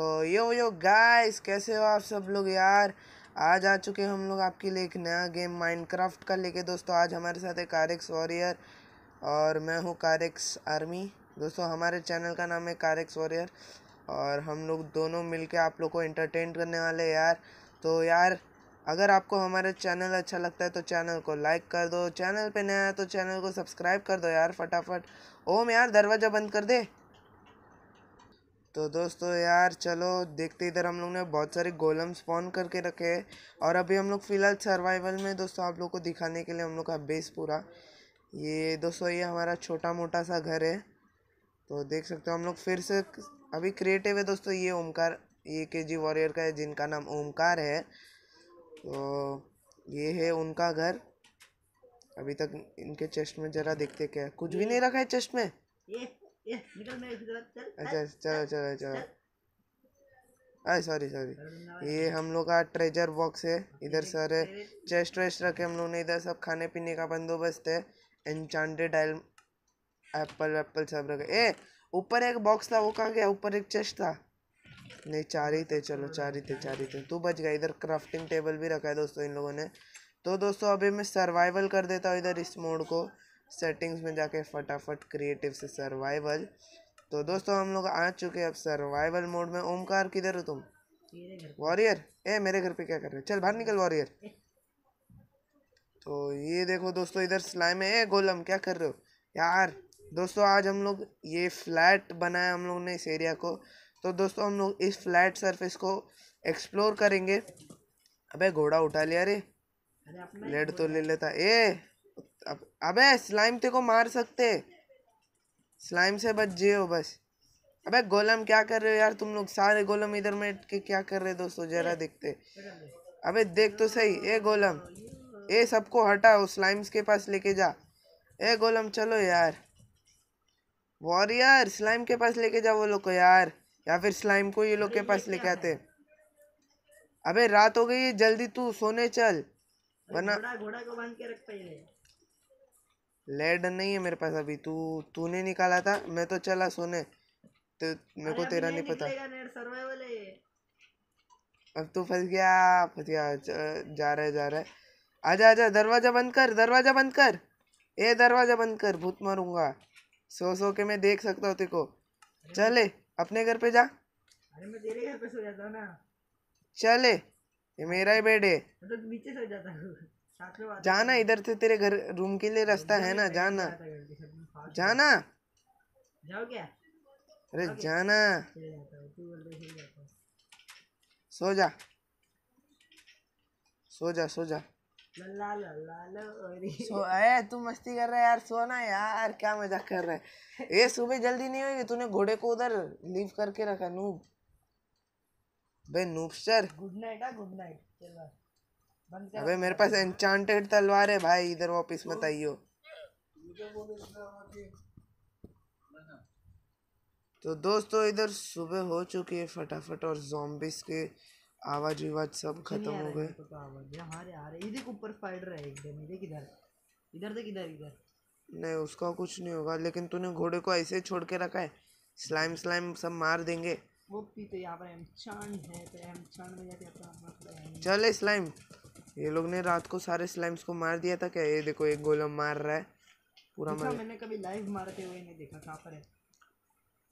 तो यो yo guys कैसे हो आप सब लोग यार आज आ चुके हम लोग आपके लिए एक नया गेम माइनक्राफ्ट का लेके दोस्तों आज हमारे साथ है कारेक्स वॉरियर और मैं हूँ कारेक्स आर्मी दोस्तों हमारे चैनल का नाम है कारेक्स वॉरियर और हम लोग दोनों मिलके आप लोग को एंटरटेन करने वाले यार तो यार अगर आपको हमारा चैनल अच्छा लगता है तो चैनल को लाइक कर दो चैनल पे नया है तो चैनल को सब्सक्राइब कर दो यार फटाफट ओम यार दरवाज़ा बंद कर दे तो दोस्तों यार चलो देखते इधर हम लोग ने बहुत सारे गोलम स्पॉन करके रखे हैं और अभी हम लोग फ़िलहाल सर्वाइवल में दोस्तों आप लोग को दिखाने के लिए हम लोग का बेस पूरा ये दोस्तों ये हमारा छोटा मोटा सा घर है तो देख सकते हो हम लोग फिर से अभी क्रिएटिव है दोस्तों ये ओमकार ये के जी वॉरियर का है जिनका नाम ओमकार है तो ये है उनका घर अभी तक इनके चेस्ट में ज़रा देखते क्या कुछ भी नहीं रखा है चेस्ट में ये अच्छा चलो चलो चलो अरे सॉरी सॉरी ये हम लोग का ट्रेजर बॉक्स है इधर सारे चेस्ट वेस्ट रखे हम लोग ने इधर सब खाने पीने का बंदोबस्त है एनचांडेड आइल एप्पल वेप्पल सब रखे ए ऊपर एक बॉक्स था वो कहाँ गया ऊपर एक चेस्ट था नहीं चार ही थे चलो चार ही थे चार ही थे तू बच गया इधर क्राफ्टिंग टेबल भी रखा है दोस्तों इन लोगों ने तो दोस्तों अभी मैं सर्वाइवल कर देता हूँ इधर इस मोड को सेटिंग्स में जाके फटाफट क्रिएटिव से सर्वाइवल तो दोस्तों हम लोग आ चुके हैं अब सर्वाइवल मोड में ओमकार किधर हो तुम वॉरियर ए मेरे घर पे क्या कर रहे हो चल बाहर निकल वॉरियर तो ये देखो दोस्तों इधर स्लाइम है ए गोलम क्या कर रहे हो यार दोस्तों आज हम लोग ये फ्लैट बनाया हम लोग ने इस एरिया को तो दोस्तों हम लोग इस फ्लैट सरफेस को एक्सप्लोर करेंगे अबे घोड़ा उठा लिया रे लेड तो ले लेता ए अब अबे स्लाइम ते को मार सकते स्लाइम से बच जियो बस अबे गोलम क्या कर रहे हो यार तुम लोग सारे गोलम इधर में के क्या कर रहे दोस्तों जरा देखते अबे देख तो सही ए गोलम ए सबको हटाओ स्लाइम्स के पास लेके जा ए गोलम चलो यार वॉरियर स्लाइम के पास लेके जाओ वो लोग को यार या फिर स्लाइम को ये लोग के पास लेके आते अबे रात हो गई है जल्दी तू सोने चल वरना घोड़ा को बांध के रखता है लेड नहीं है मेरे पास अभी तू तूने निकाला था मैं तो चला सोने तो मेरे को तेरा नहीं पता अब तू फंस गया फंस गया जा रहा है जा रहा है आजा आजा दरवाज़ा बंद कर दरवाज़ा बंद कर ए दरवाज़ा बंद कर भूत मरूंगा सो सो के मैं देख सकता हूँ तेरे को चले अपने घर पे जा अरे मैं तेरे घर पे सो जाता हूँ ना चले ये मेरा ही बेड है तो नीचे सो जाता हूँ जाना इधर से तेरे घर रूम के लिए रास्ता है ना जाना जाना अरे जाना सो जा सो जा सो जा सो अरे तू मस्ती कर रहा है यार सोना यार क्या मजाक कर रहा है ये सुबह जल्दी नहीं होगी तूने घोड़े को उधर लीव करके रखा नूब बे noobster good night good night अबे मेरे पास एन्चांटेड तलवार है भाई इधर वापिस मत आइयो तो दोस्तों इधर सुबह हो चुकी है फटाफट और जोम्बिस के आवाज विवाज सब खत्म हो गए तो नहीं उसका कुछ नहीं होगा लेकिन तूने घोड़े को ऐसे छोड़ के रखा है स्लाइम स्लाइम सब मार देंगे वो पीते तो यहाँ पर एम है तो एम में जाके अपना स्लाइम ये लोग ने रात को सारे स्लाइम्स को मार दिया था क्या ये देखो एक गोलम मार रहा है पूरा मैंने कभी लाइव मारते हुए नहीं देखा कहां पर है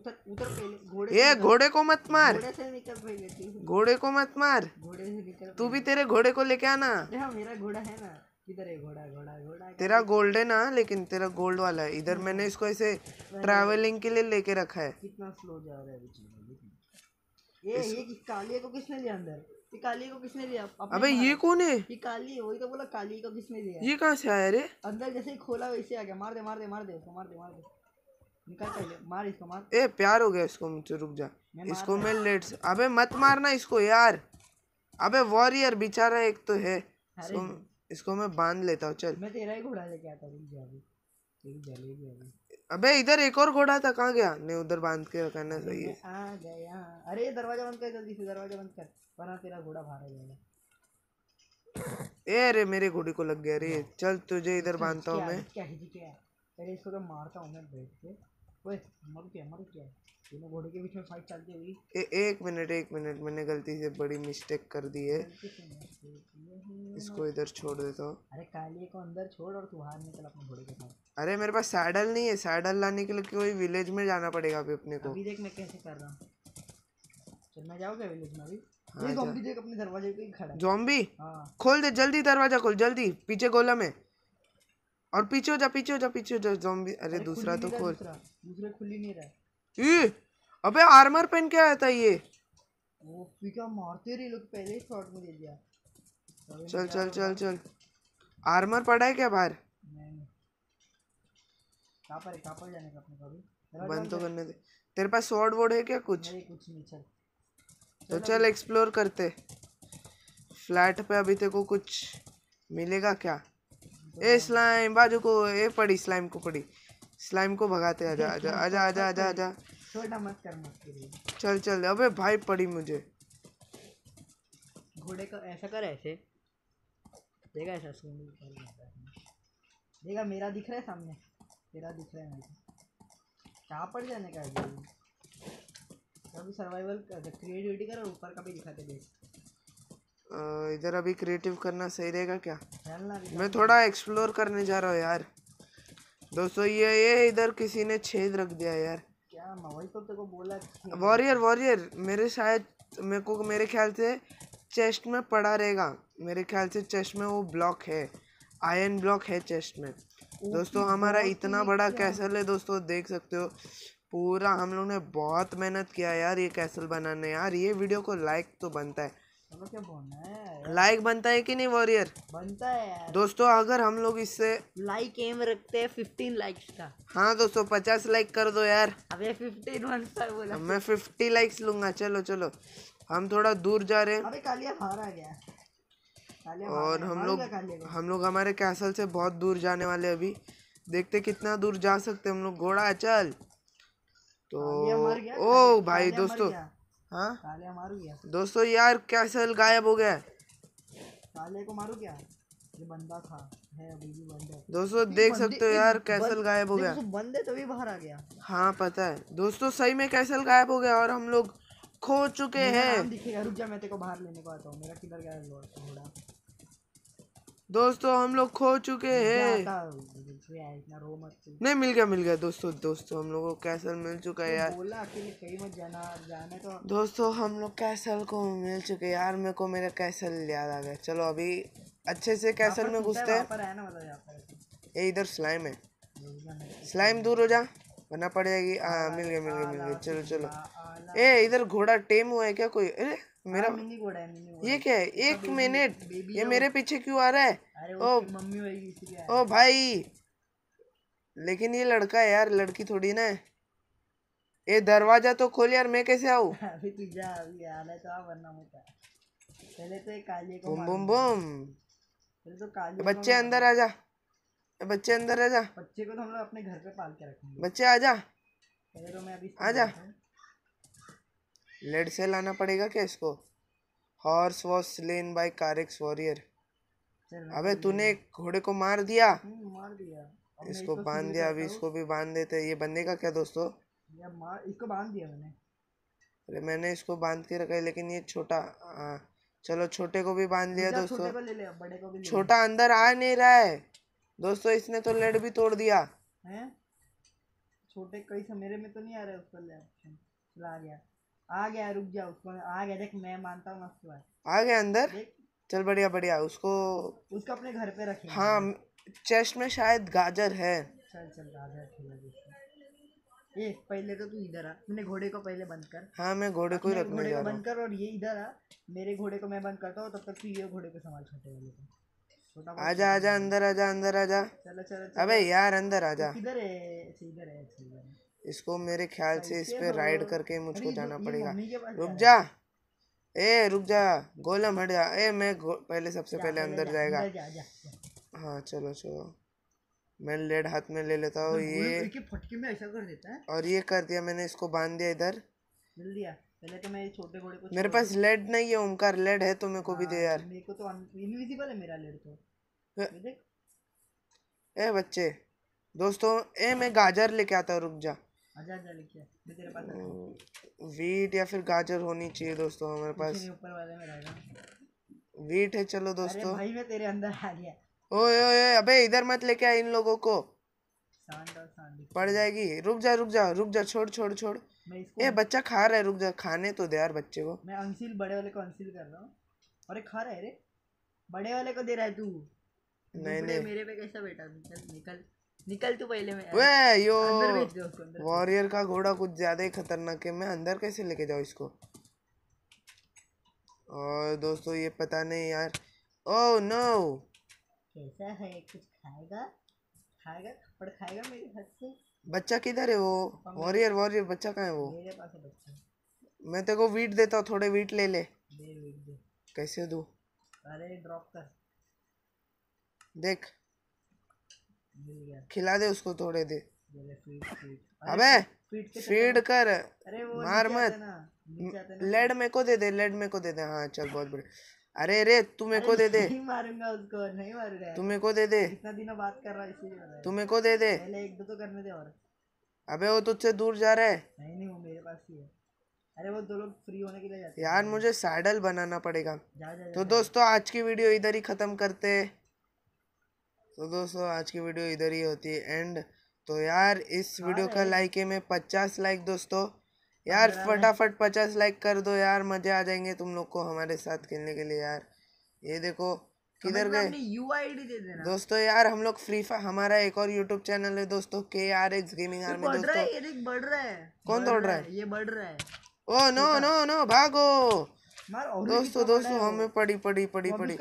उतर उतर पहले घोड़े ये घोड़े को मत मार घोड़े से निकल भाई घोड़े को मत मार घोड़े से निकल तू भी तेरे घोड़े को लेके आना मेरा घोड़ा है ना किधर है घोड़ा घोड़ा घोड़ा तेरा गोल्ड है ना लेकिन तेरा गोल्ड वाला है इधर मैंने इसको ऐसे ट्रैवलिंग के लिए लेके रखा है कितना स्लो जा रहा है ये ये काले को किसने लिया अंदर काली को किसने दिया अबे ये कौन है ये काली है वही तो बोला काली को किसने दिया ये कहाँ से आया रे अंदर जैसे ही खोला वैसे आ गया मार दे मार दे मार दे उसको मार दे मार दे निकाल पहले मार इसको मार ए प्यार हो गया इसको मुझसे रुक जा मैं इसको मैं लेट अबे मत मारना इसको यार अबे वॉरियर बेचारा एक तो है इसको, इसको मैं बांध लेता हूँ चल मैं तेरा ही घोड़ा लेके आता हूँ अबे इधर एक और घोड़ा था कहाँ गया नहीं उधर बांध के रखना सही है आ गया अरे दरवाजा बंद कर जल्दी से दरवाजा बंद कर वरना तेरा घोड़ा भाग जाएगा ए अरे मेरे घोड़े को लग गया अरे चल तुझे इधर बांधता हूँ मैं क्या, है क्या, क्या, अरे इसको तो मारता हूँ मैं बैठ के ए, एक मिनट एक मिनट मैंने गलती से बड़ी मिस्टेक कर दी है इसको इधर छोड़ देता हूँ अरे काली को अंदर छोड़ और तू बाहर निकल अपने घोड़े के साथ अरे मेरे पास सैडल नहीं है सैडल लाने के लिए कोई विलेज में जाना पड़ेगा अभी अपने को अभी देख मैं कैसे कर रहा हूँ चलना जाओगे विलेज में अभी हाँ जॉम्बी देख अपने दरवाजे पे खड़ा जॉम्बी हाँ। खोल दे जल्दी दरवाजा खोल जल्दी पीछे गोला में और पीछे हो जा पीछे हो जा पीछे हो जा जॉम्बी अरे दूसरा तो खोल दूसरा खुल ही नहीं रहा ये अबे आर्मर पहन के आया था ये वो पीका मारते रे लोग पहले ही शॉट मुझे दिया चल चल चल चल आर्मर पड़ा है क्या बाहर जाने का अपने बंद तो करने दे तेरे पास शॉर्ट वोर्ड है क्या कुछ नहीं कुछ नहीं चल तो चल एक्सप्लोर करते फ्लैट पे अभी तेरे को कुछ मिलेगा क्या ए स्लाइम बाजू को ए पड़ी स्लाइम को पड़ी स्लाइम को भगाते आजा हाँ, आजा आजा आजा आजा आजा छोटा मत कर मत चल चल अबे भाई पड़ी मुझे घोड़े को ऐसा कर ऐसे देखा ऐसा सुन देखा मेरा दिख रहा है सामने तेरा दिख रहा है मुझे कहाँ पड़ जाने का है कभी सर्वाइवल क्रिएटिविटी करो ऊपर का भी दिखाते देख इधर अभी क्रिएटिव करना सही रहेगा क्या मैं थोड़ा एक्सप्लोर करने जा रहा हूँ यार दोस्तों ये ये इधर किसी ने छेद रख दिया यार क्या तो वॉरियर वॉरियर मेरे शायद मेरे को मेरे ख्याल से चेस्ट में पड़ा रहेगा मेरे ख्याल से चेस्ट में वो ब्लॉक है आयरन ब्लॉक है चेस्ट में दोस्तों हमारा इतना बड़ा कैसल है दोस्तों देख सकते हो पूरा हम लोग ने बहुत मेहनत किया यार ये कैसल बनाने यार ये वीडियो को लाइक तो बनता है लाइक बनता है कि नहीं वॉरियर बनता है यार दोस्तों अगर हम लोग इससे लाइक एम रखते हैं फिफ्टीन लाइक्स का हाँ दोस्तों पचास लाइक कर दो यार अबे बोला मैं फिफ्टी लाइक्स लूंगा चलो चलो हम थोड़ा दूर जा रहे हैं अबे कालिया बाहर आ गया और हम लोग हम लोग हमारे कैसल से बहुत दूर जाने वाले अभी देखते कितना दूर जा सकते हम लोग घोड़ा चल तो ओ भाई दोस्तों हाँ दोस्तों यार कैसे गायब हो गया काले को मारू क्या ये बंदा था दोस्तों देख सकते हो यार कैसल गायब हो गया बंदे तभी बाहर आ गया हाँ पता है दोस्तों सही में कैसल गायब हो गया और हम लोग खो चुके हैं दिखेगा रुक जा मैं तेरे को बाहर लेने को आता हूँ मेरा किधर गया घोड़ा दोस्तों हम लोग खो चुके हैं नहीं मिल गया मिल गया दोस्तों दोस्तों हम लोग को कैसल मिल चुका है यार बोला मत जाना जाने तो दोस्तों हम लोग कैसल को मिल चुके यार मेरे को मेरा कैसल याद आ गया चलो अभी अच्छे से कैसल में घुसते हैं मतलब तो। ये इधर स्लाइम है स्लाइम दूर हो जा बना पड़ जाएगी मिल गया मिल गया मिल गया चलो चलो ए इधर घोड़ा टेम हुआ है क्या कोई अरे मेरा मिनी हाँ, मिनी घोड़ा है ये क्या है एक मिनट ये मेरे पीछे क्यों आ रहा है ओ मम्मी ओ भाई लेकिन ये लड़का है यार लड़की थोड़ी ना है ये दरवाजा तो खोल यार मैं कैसे आऊँ अभी जा अभी आ रहा तो आ वरना मुझे पहले तो एक काले को बम बम बम पहले तो काले बच्चे अंदर आ जा बच्चे अंदर आ जा बच्चे को तो हम लोग अपने घर पे पाल के रखेंगे बच्चे आ जा पहले तो मैं अभी आ जा लेड से लाना पड़ेगा क्या इसको horse was slain by Karex warrior अबे तूने घोड़े को मार दिया हम्म, मार दिया इसको बांध दिया अभी इसको भी बांध देते ये बंदे का क्या दोस्तों इसको बांध दिया मैंने अरे मैंने इसको बांध के रखा है लेकिन ये छोटा आ, चलो छोटे को भी बांध लिया दोस्तों छोटा अंदर आ नहीं रहा है दोस्तों इसने तो लेड भी तोड़ दिया छोटे कई से मेरे में तो नहीं आ रहा है उसका चला गया आ गया रुक जा उसको आ गया देख मैं मानता हूँ मस्त बात आ गया अंदर चल बढ़िया बढ़िया उसको उसको अपने घर पे रखे हाँ चेस्ट में शायद गाजर है चल चल गाजर ये पहले तो तू इधर आ मैंने घोड़े को पहले बंद कर हाँ मैं घोड़े को ही रखने घोड़े को बंद कर और ये इधर आ मेरे घोड़े को मैं बंद करता हूँ तब तक तू ये घोड़े को संभाल छोटे वाले को आजा आजा अंदर आजा अंदर आजा चलो चलो अबे यार अंदर आजा किधर है इधर है अच्छा, इधर है अच्छा, इसको मेरे ख्याल से इस पे राइड करके मुझको जाना पड़ेगा रुक जा ए रुक जा गोलम हट जा ए मैं पहले सबसे पहले अंदर जाएगा हाँ चलो चलो मैं लेड हाथ में ले लेता हूँ ये फटके में ऐसा कर देता है और ये कर दिया मैंने इसको बांध दिया इधर पहले तो मैं छोटे घोड़े को मेरे पास लेड नहीं है ओमकार लेड है तो मेरे को भी दे हाँ, यार मेरे को तो इनविजिबल है मेरा लेड तो ए बच्चे दोस्तों ए मैं गाजर लेके आता हूँ रुक जा हम्म, वीट या फिर गाजर होनी चाहिए दोस्तों हमारे पास ऊपर वाले में रहेगा वीट है चलो दोस्तों अरे भाई मैं तेरे अंदर आ गया ओए ओए अबे इधर मत लेके आ इन लोगों को पड़ जाएगी रुक जा रुक जा रुक जा छोड़ छोड़ छोड़ ये बच्चा खा रहा है रुक जा खाने तो दे यार बच्चे को मैं अंसिल बड़े वाले को अंसिल कर रहा हूँ अरे खा रहा है रे बड़े वाले को दे रहा है तू नहीं नहीं मेरे पे कैसा बैठा निकल निकल निकल तू पहले में वे यो वॉरियर का घोड़ा कुछ ज़्यादा ही खतरनाक है मैं अंदर कैसे लेके जाऊँ इसको और दोस्तों ये पता नहीं यार ओ oh, नो no! कैसा है कुछ खाएगा खाएगा पर खाएगा मेरे हाथ से बच्चा किधर है वो वॉरियर वॉरियर बच्चा कहाँ है वो मेरे पास है बच्चा मैं तेरे को वीट देता हूँ थोड़े वीट ले ले दे वीट दे कैसे दूँ अरे ड्रॉप कर देख खिला दे उसको थोड़े दे अबे फीड कर मार मत लेड मेरे को दे दे लेड मेरे को दे दे हाँ चल बहुत बड़े अरे अरे तू मेरे को दे दे नहीं मारूंगा उसको नहीं मारूंगा तू मेरे को दे दे इतना दिनों बात कर रहा है तू मेरे को दे दे पहले एक दो तो करने दे और अबे वो तुझसे दूर जा रहा है नहीं नहीं वो मेरे पास ही है अरे वो दो लोग फ्री होने के लिए जाते यार मुझे सैडल बनाना पड़ेगा जा, जा, जा, तो दोस्तों आज की वीडियो इधर ही ख़त्म करते हैं तो दोस्तों आज की वीडियो इधर ही होती है एंड तो यार इस हाँ वीडियो का लाइक है मैं पचास लाइक दोस्तों हाँ यार फटाफट पचास लाइक कर दो यार मजे आ जाएंगे तुम लोग को हमारे साथ खेलने के लिए यार ये देखो तो किधर गए दोस्तों यार हम लोग फ्री फायर हमारा एक और यूट्यूब चैनल है दोस्तों के आर एक्स गेमिंग आर्मी दोस्तों कौन दौड़ रहा है ये बढ़ रहा है ओ नो नो नो भागो दोस्तों दोस्तों हमें पड़ी पड़ी पड़ी पड़ी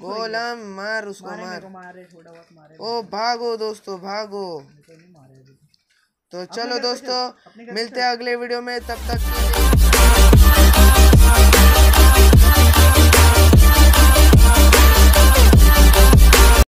गोलम मार उसको मार, मार। ओ भागो दोस्तों भागो तो, तो चलो दोस्तों मिलते हैं अगले वीडियो में तब तक